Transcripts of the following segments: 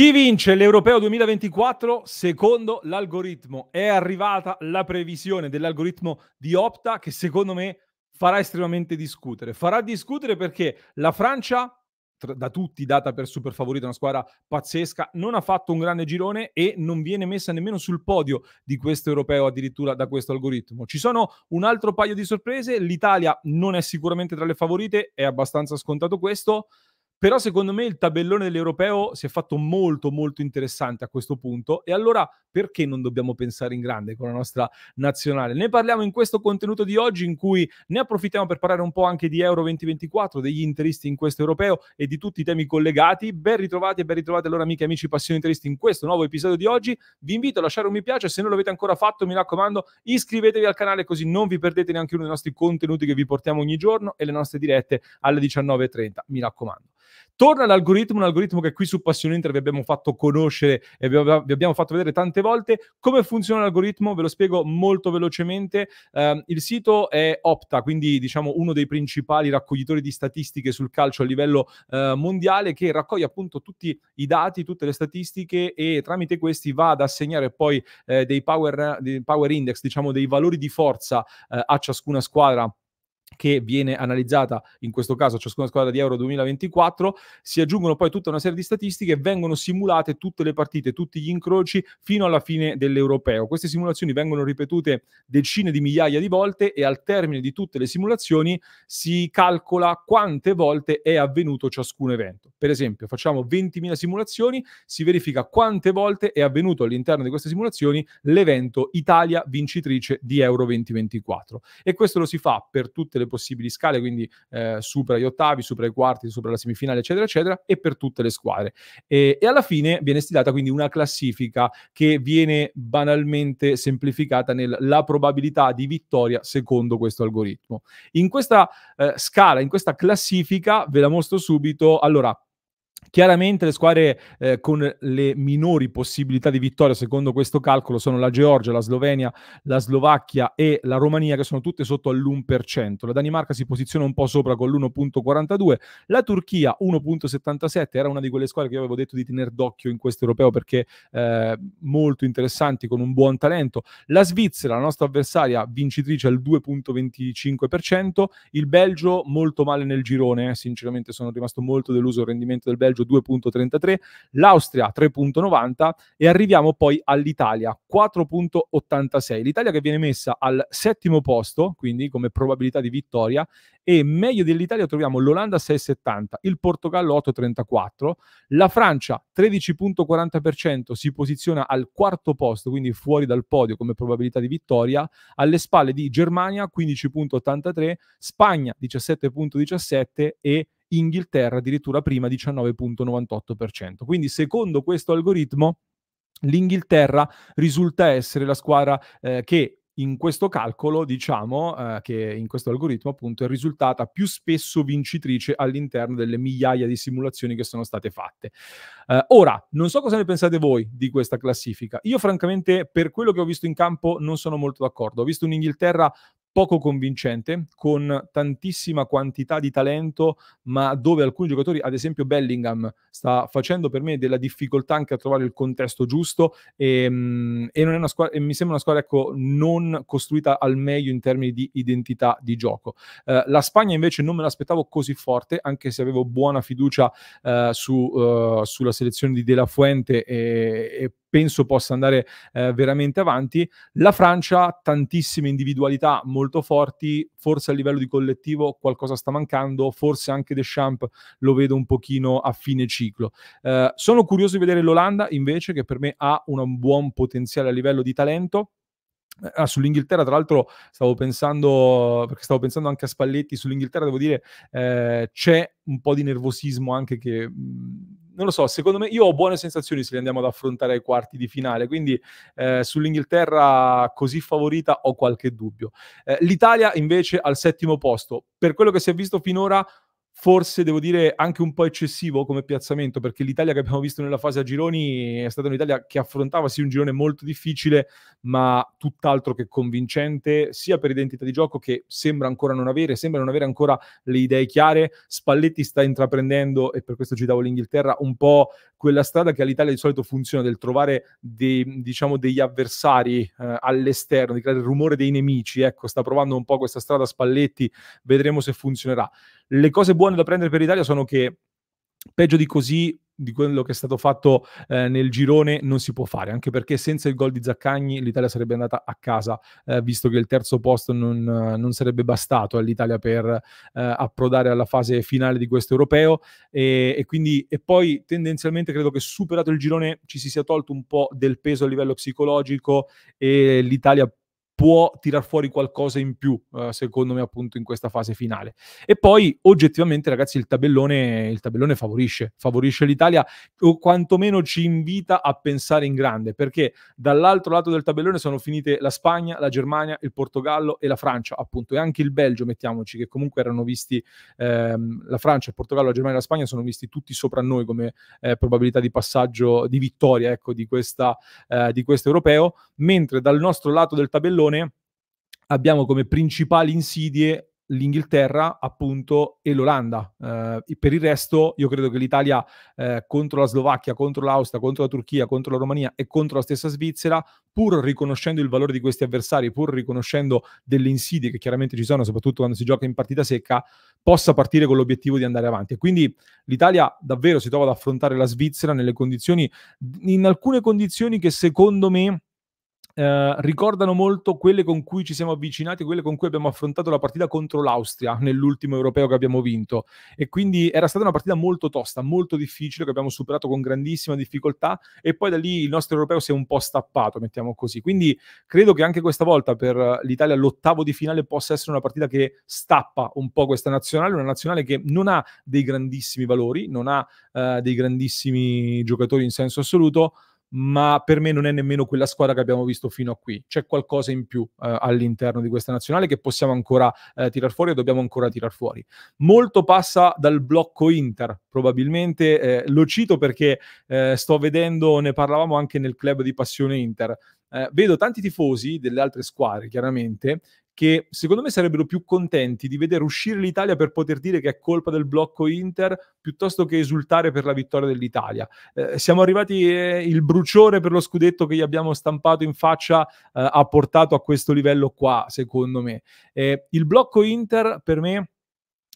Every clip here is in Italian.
Chi vince l'Europeo 2024? Secondo l'algoritmo è arrivata la previsione dell'algoritmo di Opta che secondo me farà estremamente discutere. Farà discutere perché la Francia da tutti data per super favorita, una squadra pazzesca, non ha fatto un grande girone e non viene messa nemmeno sul podio di questo europeo addirittura da questo algoritmo. Ci sono un altro paio di sorprese, l'Italia non è sicuramente tra le favorite, è abbastanza scontato questo, però secondo me il tabellone dell'europeo si è fatto molto molto interessante a questo punto e allora perché non dobbiamo pensare in grande con la nostra nazionale? Ne parliamo in questo contenuto di oggi in cui ne approfittiamo per parlare un po' anche di Euro 2024, degli interisti in questo europeo e di tutti i temi collegati. Ben ritrovati e ben ritrovati allora amiche e amici passioni interisti in questo nuovo episodio di oggi. Vi invito a lasciare un mi piace, se non l'avete ancora fatto mi raccomando iscrivetevi al canale così non vi perdete neanche uno dei nostri contenuti che vi portiamo ogni giorno e le nostre dirette alle 19.30, mi raccomando. Torna l'algoritmo, un algoritmo che qui su Passione Inter vi abbiamo fatto conoscere e vi abbiamo fatto vedere tante volte. Come funziona l'algoritmo? Ve lo spiego molto velocemente. Eh, il sito è Opta, quindi diciamo uno dei principali raccoglitori di statistiche sul calcio a livello eh, mondiale che raccoglie appunto tutti i dati, tutte le statistiche e tramite questi va ad assegnare poi eh, dei, power, dei, power, index, diciamo dei valori di forza eh, a ciascuna squadra che viene analizzata in questo caso ciascuna squadra di Euro 2024, si aggiungono poi tutta una serie di statistiche vengono simulate tutte le partite, tutti gli incroci fino alla fine dell'Europeo. Queste simulazioni vengono ripetute decine di migliaia di volte e al termine di tutte le simulazioni si calcola quante volte è avvenuto ciascun evento. Per esempio, facciamo 20.000 simulazioni, si verifica quante volte è avvenuto all'interno di queste simulazioni l'evento Italia vincitrice di Euro 2024. E questo lo si fa per tutte le possibili scale, quindi eh, supera gli ottavi, supera i quarti, supera la semifinale, eccetera, eccetera, e per tutte le squadre. E, e alla fine viene stilata quindi una classifica che viene banalmente semplificata nella probabilità di vittoria secondo questo algoritmo. In questa eh, scala, in questa classifica, ve la mostro subito. Allora, Chiaramente le squadre eh, con le minori possibilità di vittoria, secondo questo calcolo, sono la Georgia, la Slovenia, la Slovacchia e la Romania, che sono tutte sotto all'1%. La Danimarca si posiziona un po' sopra con l'1.42, la Turchia 1.77, era una di quelle squadre che io avevo detto di tenere d'occhio in questo europeo perché eh, molto interessanti, con un buon talento. La Svizzera, la nostra avversaria, vincitrice al 2.25%, il Belgio molto male nel girone, eh, sinceramente sono rimasto molto deluso il rendimento del Belgio Belgio 2.33, l'Austria 3.90 e arriviamo poi all'Italia 4.86. L'Italia che viene messa al settimo posto, quindi come probabilità di vittoria, e meglio dell'Italia troviamo l'Olanda 6.70, il Portogallo 8.34, la Francia 13.40% si posiziona al quarto posto, quindi fuori dal podio come probabilità di vittoria, alle spalle di Germania 15.83, Spagna 17.17 e Inghilterra addirittura prima 19.98%. Quindi secondo questo algoritmo l'Inghilterra risulta essere la squadra eh, che in questo calcolo, diciamo, eh, che in questo algoritmo appunto è risultata più spesso vincitrice all'interno delle migliaia di simulazioni che sono state fatte. Eh, ora, non so cosa ne pensate voi di questa classifica. Io francamente, per quello che ho visto in campo, non sono molto d'accordo. Ho visto un'Inghilterra poco convincente, con tantissima quantità di talento, ma dove alcuni giocatori, ad esempio Bellingham, sta facendo per me della difficoltà anche a trovare il contesto giusto ehm, e, e, squadra, e mi sembra una squadra ecco, non costruita al meglio in termini di identità di gioco. Eh, la Spagna invece non me l'aspettavo così forte, anche se avevo buona fiducia eh, su, eh, sulla selezione di De La Fuente e, e penso possa andare eh, veramente avanti. La Francia tantissime individualità molto forti, forse a livello di collettivo qualcosa sta mancando, forse anche Deschamps lo vedo un pochino a fine ciclo. Eh, sono curioso di vedere l'Olanda invece che per me ha un buon potenziale a livello di talento, Ah, sull'Inghilterra, tra l'altro, stavo pensando, perché stavo pensando anche a Spalletti, sull'Inghilterra devo dire eh, c'è un po' di nervosismo anche che mh, mm, non lo so, secondo me io ho buone sensazioni se li andiamo ad affrontare ai quarti di finale, quindi eh, sull'Inghilterra così favorita ho qualche dubbio. Eh, L'Italia invece al settimo posto, per quello che si è visto finora forse devo dire anche un po' eccessivo come piazzamento, perché l'Italia che abbiamo visto nella fase a gironi è stata un'Italia che affrontava sì un girone molto difficile, ma tutt'altro che convincente, sia per identità di gioco che sembra ancora non avere, sembra non avere ancora le idee chiare. Spalletti sta intraprendendo, e per questo citavo l'Inghilterra, un po' quella strada che all'Italia di solito funziona, del trovare dei, diciamo, degli avversari eh, all'esterno, di creare il rumore dei nemici. Ecco, sta provando un po' questa strada Spalletti, vedremo se funzionerà. Le cose buone da prendere per l'Italia sono che peggio di così di quello che è stato fatto eh, nel girone non si può fare, anche perché senza il gol di Zaccagni l'Italia sarebbe andata a casa, eh, visto che il terzo posto non, non sarebbe bastato all'Italia per eh, approdare alla fase finale di questo europeo e, e, quindi e poi tendenzialmente credo che superato il girone ci si sia tolto un po' del peso a livello psicologico e l'Italia può tirar fuori qualcosa in più, eh, secondo me, appunto in questa fase finale. E poi oggettivamente, ragazzi, il tabellone, il tabellone favorisce, favorisce l'Italia o quantomeno ci invita a pensare in grande, perché dall'altro lato del tabellone sono finite la Spagna, la Germania, il Portogallo e la Francia, appunto, e anche il Belgio, mettiamoci, che comunque erano visti ehm, la Francia, il Portogallo, la Germania e la Spagna sono visti tutti sopra noi come eh, probabilità di passaggio di vittoria, ecco, di, questa, eh, di questo europeo, mentre dal nostro lato del tabellone Napoleone abbiamo come principali insidie l'Inghilterra appunto e l'Olanda. Eh, per il resto io credo che l'Italia eh, contro la Slovacchia, contro l'Austria, contro la Turchia, contro la Romania e contro la stessa Svizzera, pur riconoscendo il valore di questi avversari, pur riconoscendo delle insidie che chiaramente ci sono, soprattutto quando si gioca in partita secca, possa partire con l'obiettivo di andare avanti. quindi l'Italia davvero si trova ad affrontare la Svizzera nelle condizioni, in alcune condizioni che secondo me eh, ricordano molto quelle con cui ci siamo avvicinati, quelle con cui abbiamo affrontato la partita contro l'Austria nell'ultimo europeo che abbiamo vinto. E quindi era stata una partita molto tosta, molto difficile, che abbiamo superato con grandissima difficoltà e poi da lì il nostro europeo si è un po' stappato, mettiamo così. Quindi credo che anche questa volta per l'Italia l'ottavo di finale possa essere una partita che stappa un po' questa nazionale, una nazionale che non ha dei grandissimi valori, non ha eh, dei grandissimi giocatori in senso assoluto, ma per me non è nemmeno quella squadra che abbiamo visto fino a qui. C'è qualcosa in più eh, all'interno di questa nazionale che possiamo ancora eh, tirar fuori e dobbiamo ancora tirar fuori. Molto passa dal blocco Inter, probabilmente. Eh, lo cito perché eh, sto vedendo, ne parlavamo anche nel club di Passione Inter. Eh, vedo tanti tifosi delle altre squadre, chiaramente, che secondo me sarebbero più contenti di vedere uscire l'Italia per poter dire che è colpa del blocco Inter piuttosto che esultare per la vittoria dell'Italia. Eh, siamo arrivati, eh, il bruciore per lo scudetto che gli abbiamo stampato in faccia eh, ha portato a questo livello qua, secondo me. Eh, il blocco Inter per me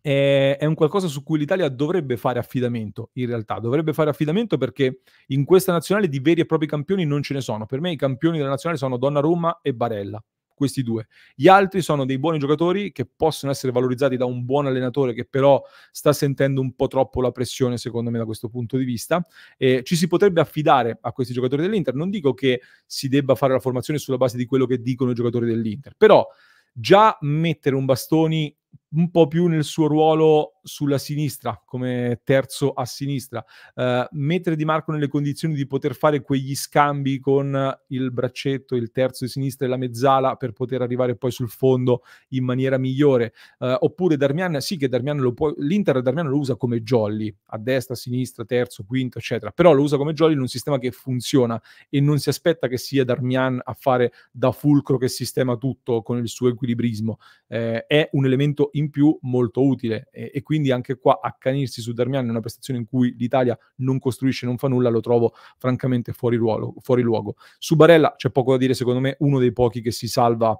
è, un qualcosa su cui l'Italia dovrebbe fare affidamento, in realtà dovrebbe fare affidamento perché in questa nazionale di veri e propri campioni non ce ne sono. Per me i campioni della nazionale sono Donnarumma e Barella questi due. Gli altri sono dei buoni giocatori che possono essere valorizzati da un buon allenatore che però sta sentendo un po' troppo la pressione, secondo me, da questo punto di vista. Eh, ci si potrebbe affidare a questi giocatori dell'Inter. Non dico che si debba fare la formazione sulla base di quello che dicono i giocatori dell'Inter, però già mettere un bastoni un po' più nel suo ruolo sulla sinistra, come terzo a sinistra. Uh, mettere Di Marco nelle condizioni di poter fare quegli scambi con il braccetto, il terzo di sinistra e la mezzala per poter arrivare poi sul fondo in maniera migliore. Uh, oppure Darmian, sì che Darmian lo può, l'Inter Darmian lo usa come jolly, a destra, a sinistra, terzo, quinto, eccetera, però lo usa come jolly in un sistema che funziona e non si aspetta che sia Darmian a fare da fulcro che sistema tutto con il suo equilibrismo. Uh, è un elemento in più molto utile e, e quindi anche qua accanirsi su Darmian in una prestazione in cui l'Italia non costruisce, non fa nulla, lo trovo francamente fuori, ruolo, fuori luogo. Su Barella c'è poco da dire, secondo me uno dei pochi che si salva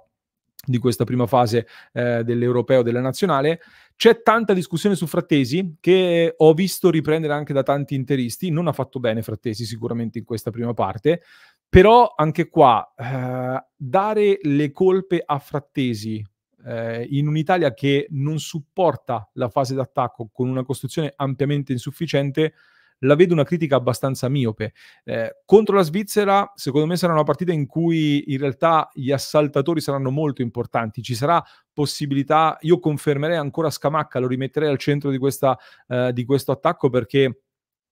di questa prima fase eh, dell'europeo della nazionale. C'è tanta discussione su Frattesi che ho visto riprendere anche da tanti interisti. Non ha fatto bene Frattesi sicuramente in questa prima parte, però anche qua eh, dare le colpe a Frattesi eh, in un'Italia che non supporta la fase d'attacco con una costruzione ampiamente insufficiente, la vedo una critica abbastanza miope. Eh, contro la Svizzera, secondo me, sarà una partita in cui in realtà gli assaltatori saranno molto importanti. Ci sarà possibilità, io confermerei ancora Scamacca, lo rimetterei al centro di, questa, eh, di questo attacco perché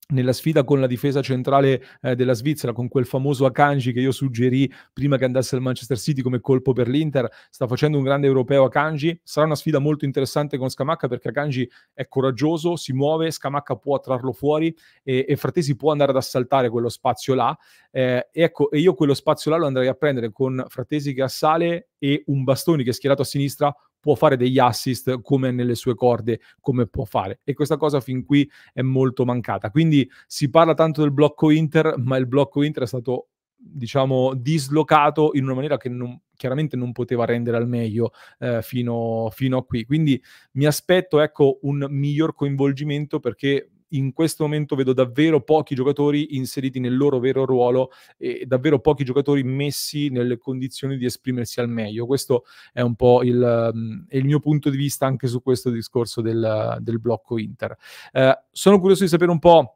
nella sfida con la difesa centrale eh, della Svizzera, con quel famoso Akanji che io suggerì prima che andasse al Manchester City come colpo per l'Inter, sta facendo un grande europeo Akanji, sarà una sfida molto interessante con Scamacca perché Akanji è coraggioso, si muove, Scamacca può trarlo fuori e, e Fratesi può andare ad assaltare quello spazio là, eh, ecco, e io quello spazio là lo andrei a prendere con Fratesi che assale e un bastoni che è schierato a sinistra può fare degli assist come nelle sue corde, come può fare. E questa cosa fin qui è molto mancata. Quindi si parla tanto del blocco Inter, ma il blocco Inter è stato diciamo dislocato in una maniera che non, chiaramente non poteva rendere al meglio eh, fino, fino, a qui quindi mi aspetto ecco un miglior coinvolgimento perché in questo momento vedo davvero pochi giocatori inseriti nel loro vero ruolo e davvero pochi giocatori messi nelle condizioni di esprimersi al meglio. Questo è un po' il, mm, il mio punto di vista anche su questo discorso del, del blocco Inter. Eh, sono curioso di sapere un po'.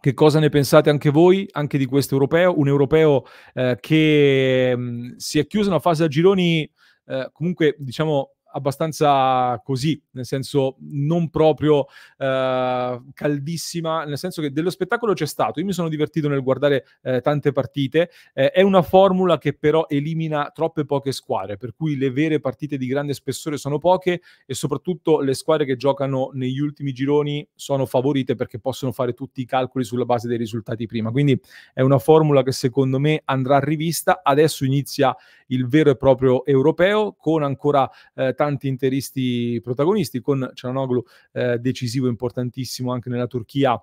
Che cosa ne pensate anche voi, anche di questo europeo? Un europeo eh, che mh, mm, si è chiuso una fase a gironi eh, comunque, diciamo, abbastanza così, nel senso non proprio eh, caldissima, nel senso che dello spettacolo c'è stato, io mi sono divertito nel guardare eh, tante partite, eh, è una formula che però elimina troppe poche squadre, per cui le vere partite di grande spessore sono poche e soprattutto le squadre che giocano negli ultimi gironi sono favorite perché possono fare tutti i calcoli sulla base dei risultati prima, quindi è una formula che secondo me andrà rivista, adesso inizia il vero e proprio europeo con ancora eh, tanti interisti protagonisti, con Cianoglu eh, decisivo importantissimo anche nella Turchia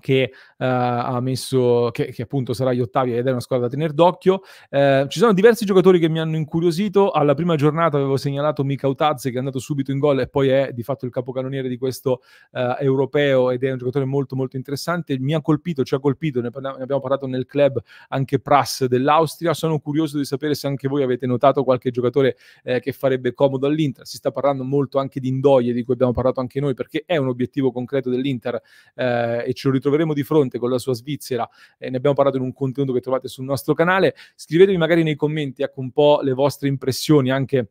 che uh, ha messo, che, che, appunto sarà gli ottavi ed è una squadra da tenere d'occhio. Eh, ci sono diversi giocatori che mi hanno incuriosito. Alla prima giornata avevo segnalato Mika Utazze che è andato subito in gol e poi è di fatto il capocannoniere di questo uh, europeo ed è un giocatore molto molto interessante. Mi ha colpito, ci ha colpito, ne, parla- ne abbiamo parlato nel club anche Pras dell'Austria. Sono curioso di sapere se anche voi avete notato qualche giocatore eh, che farebbe comodo all'Inter. Si sta parlando molto anche di Indoie di cui abbiamo parlato anche noi perché è un obiettivo concreto dell'Inter eh, e ce lo ritroviamo troveremo di fronte con la sua Svizzera, eh, ne abbiamo parlato in un contenuto che trovate sul nostro canale, scrivetevi magari nei commenti ecco un po' le vostre impressioni anche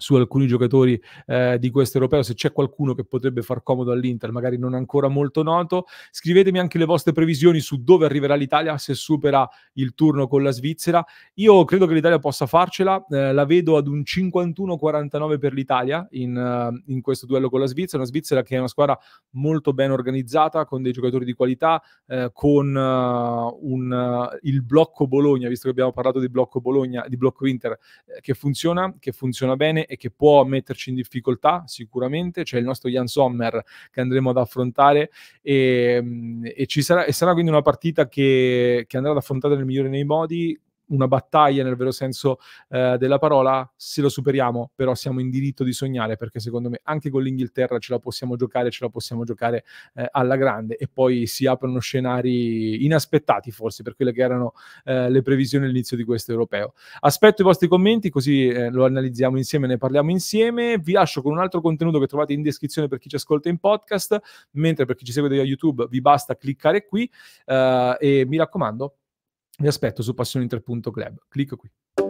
su alcuni giocatori eh, di questo europeo, se c'è qualcuno che potrebbe far comodo all'Inter, magari non ancora molto noto. Scrivetemi anche le vostre previsioni su dove arriverà l'Italia se supera il turno con la Svizzera. Io credo che l'Italia possa farcela, eh, la vedo ad un 51-49 per l'Italia in, uh, in, questo duello con la Svizzera, una Svizzera che è una squadra molto ben organizzata, con dei giocatori di qualità, eh, con uh, un, uh, il blocco Bologna, visto che abbiamo parlato di blocco Bologna, di blocco Inter, che funziona, che funziona bene e che può metterci in difficoltà sicuramente, c'è il nostro Jan Sommer che andremo ad affrontare e, mm, e ci sarà, e sarà quindi una partita che, che andrà ad affrontare nel migliore dei modi una battaglia nel vero senso eh, della parola, se lo superiamo, però siamo in diritto di sognare perché secondo me anche con l'Inghilterra ce la possiamo giocare, ce la possiamo giocare eh, alla grande e poi si aprono scenari inaspettati forse per quelle che erano eh, le previsioni all'inizio di questo europeo. Aspetto i vostri commenti così eh, lo analizziamo insieme, ne parliamo insieme, vi lascio con un altro contenuto che trovate in descrizione per chi ci ascolta in podcast, mentre per chi ci segue da YouTube vi basta cliccare qui eh, e mi raccomando vi aspetto su passioneinter.club. Clicco qui.